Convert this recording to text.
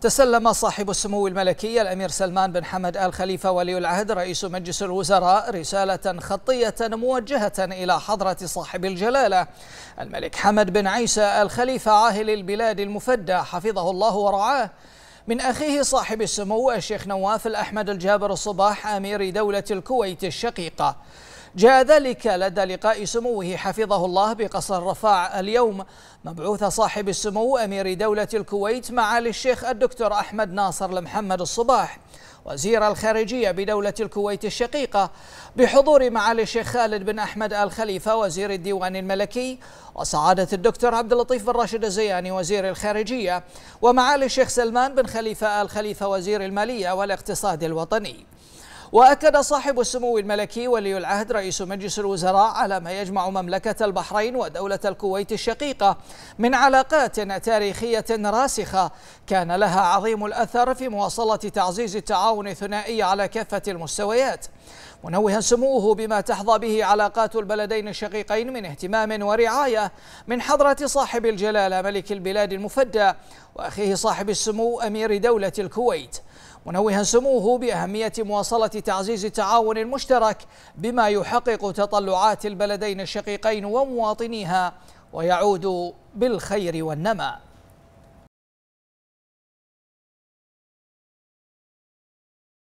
تسلم صاحب السمو الملكي الأمير سلمان بن حمد آل خليفة ولي العهد رئيس مجلس الوزراء رسالة خطية موجهة إلى حضرة صاحب الجلالة الملك حمد بن عيسى آل خليفة عاهل البلاد المفدى حفظه الله ورعاه من أخيه صاحب السمو الشيخ نواف الأحمد الجابر الصباح أمير دولة الكويت الشقيقة جاء ذلك لدى لقاء سموه حفظه الله بقصر رفاع اليوم مبعوث صاحب السمو أمير دولة الكويت معالي الشيخ الدكتور أحمد ناصر لمحمد الصباح وزير الخارجية بدولة الكويت الشقيقة بحضور معالي الشيخ خالد بن أحمد آل خليفة وزير الديوان الملكي وسعادة الدكتور عبد اللطيف بن راشد الزياني وزير الخارجية ومعالي الشيخ سلمان بن خليفة آل خليفة وزير المالية والاقتصاد الوطني وأكد صاحب السمو الملكي ولي العهد رئيس مجلس الوزراء على ما يجمع مملكة البحرين ودولة الكويت الشقيقة من علاقات تاريخية راسخة كان لها عظيم الأثر في مواصلة تعزيز التعاون الثنائي على كافة المستويات منوها سموه بما تحظى به علاقات البلدين الشقيقين من اهتمام ورعاية من حضرة صاحب الجلالة ملك البلاد المفدى وأخيه صاحب السمو أمير دولة الكويت منوها سموه بأهمية مواصلة تعزيز التعاون المشترك بما يحقق تطلعات البلدين الشقيقين ومواطنيها ويعود بالخير والنمأ